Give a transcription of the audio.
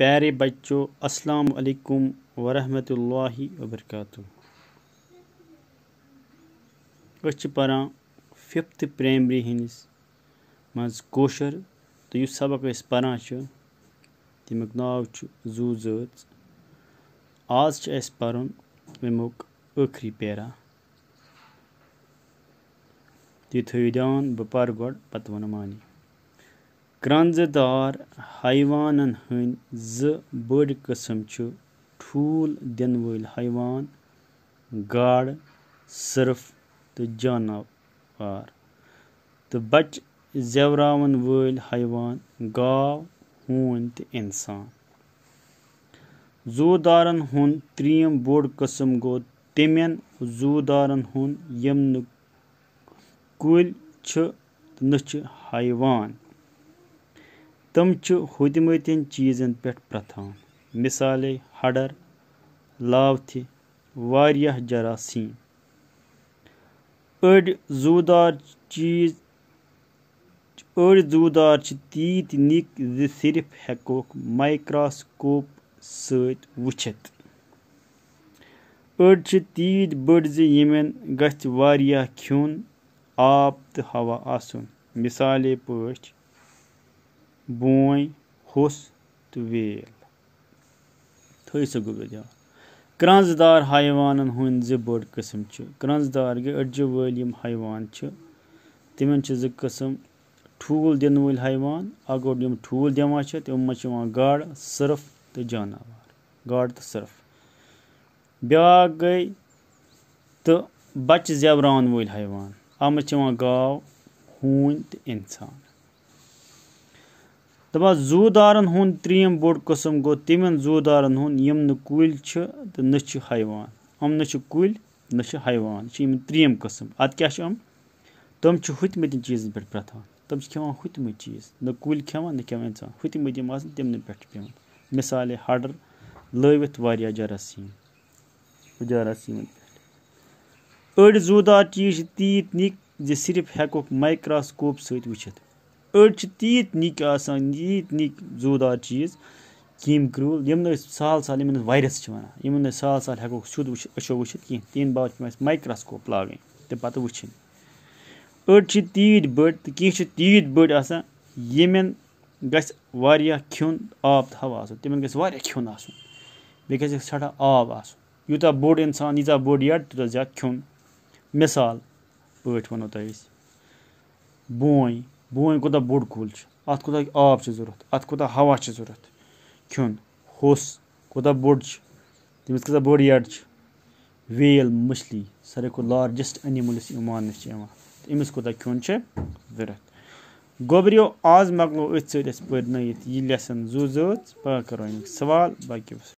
प्यारे बच्चों अस्सलाम वालेकुम वरहमतुल्लाहि वबरकातु अस पान फिफ्थ प्राइमरी हिंदिस मज कोशर तो यु सबक अस पान तमिक नाव जू जच आज अस पन अमुक आखिरी पैरा ती थो दान बह पार गोड वन मानी کرٛنٛزٕ دار حیوانَن ہٕنٛدۍ زٕ بٔڑۍ قٕسم چھِ ٹھوٗل دِنہٕ وٲلۍ حیوان گاڈٕ سٔرف تہٕ جاناوار تہٕ بچہِ زیٚوٕراوَن وٲلۍ حیوان گاو ہوٗنۍ تہٕ اِنسان زوٗدارَن ہُنٛد ترٛیٚیِم بوٚڑ قٕسم گوٚو تِمٮ۪ن زوٗدارَن ہُنٛد یِم نہٕ کُلۍ چھِ تہٕ نہٕ چھِ حیوان تِم چھِ ہُتمٕتٮ۪ن چیٖزن پٮ۪ٹھ پرٛتھان مِثالے ہَڈر لاوتھِ واریاہ جراثیٖم أڑۍ زُو چیٖز أڑۍ زُو چھِ تیٖتۍ نِکۍ زِ صرف ہٮ۪کوکھ مایکراسکوپ سۭتۍ وٕچھِتھ أڑۍ چھِ تیٖتۍ بٔڑۍ زِ یِمَن گژھِ واریاہ کھیوٚن آب تہٕ ہوا آسُن مِثالے پٲٹھۍ بوٗنۍ ہوٚس تہٕ ویل تھٲے سا گوٚبر دھیان کرٛنٛز دار حیوانَن ہٕنٛدۍ زٕ بٔڑ قٕسٕم چھِ کرٛنٛز دار گٔے أڈجہِ وٲلۍ یِم حیوان چھِ تِمَن چھِ زٕ قٕسٕم ٹھوٗل دِنہٕ وٲلۍ حیوان اَکھ گوٚو یِم ٹھوٗل دِوان چھِ تِمو منٛز چھِ یِوان گاڈٕ سٔرف تہٕ جاناوار گاڈٕ تہٕ سٔرف بیٛاکھ گٔے تہٕ بَچہِ زٮ۪وراوَن وٲلۍ حیوان اَتھ منٛز چھِ یِوان گاو ہوٗنۍ تہٕ اِنسان दपा जू दारन हूं बोड कसम गो तम जू दारन यम न कुल छ तो न छ हैवान हम कुल न छ कसम अत क्या तम हम चीजन पे प्रथान तम छ खेवान हम चीज न कुल खेवान न खेवान इंसान हम यम आसन तम पे पेवान मिसाले हाडर लवित वह जरासीम जरासीम अड़ जूदार चीज तीत निक सिर्फ हेको माइक्रोस्कोप सत أڑۍ چھِ تیٖتۍ نِکۍ آسان ییٖتۍ نِکۍ زوٗدار چیٖز کہِ یِم کرٛوٗل یِم نہٕ أسۍ سہل سہل یِمَن أسۍ وایرَس چھِ وَنان یِمَن نہٕ أسۍ سہل سہل ہٮ۪کوکھ سیوٚد وٕچھِتھ أچھو وٕچھِتھ کینٛہہ تِہِنٛدِ باپَتھ چھِ پٮ۪وان اَسہِ مایکرٛاسکوپ لاگٕنۍ تہٕ پَتہٕ وٕچھِنۍ أڑۍ چھِ تیٖتۍ بٔڑۍ تہٕ کینٛہہ چھِ تیٖتۍ بٔڑۍ آسان ییٚمٮ۪ن گژھِ واریاہ کھیوٚن آب تہٕ ہوا آسُن تِمَن گژھِ واریاہ کھیوٚن آسُن بیٚیہِ گژھٮ۪کھ سٮ۪ٹھاہ آب آسُن یوٗتاہ بوٚڑ اِنسان ییٖژاہ بٔڑ یَڈ تیوٗتاہ زیادٕ کھیوٚن مِثال پٲٹھۍ وَنو تۄہہِ أسۍ بونۍ بوٗنۍ کوٗتاہ بوٚڑ کُل چھُ اَتھ کوٗتاہ آب چھِ ضوٚرَتھ اَتھ کوٗتاہ ہوا چھِ ضوٚرَتھ کھیوٚن ہوٚس کوٗتاہ بوٚڑ چھِ تٔمِس کۭژاہ بٔڑ یَڈ چھِ ویل مچھلی ساروی کھۄتہٕ لارجَسٹ اَنِمٕل یُس ماننہٕ چھِ یِوان أمِس کوٗتاہ کھیوٚن چھِ ضوٚرَتھ گوٚبرِیو آز مۄکلو أتھۍ سۭتۍ أسۍ پٔرنٲیِتھ یہِ لٮ۪سَن زُو زٲژ پگاہ کَرو اَمیِکۍ سوال باقٕے وَسَلام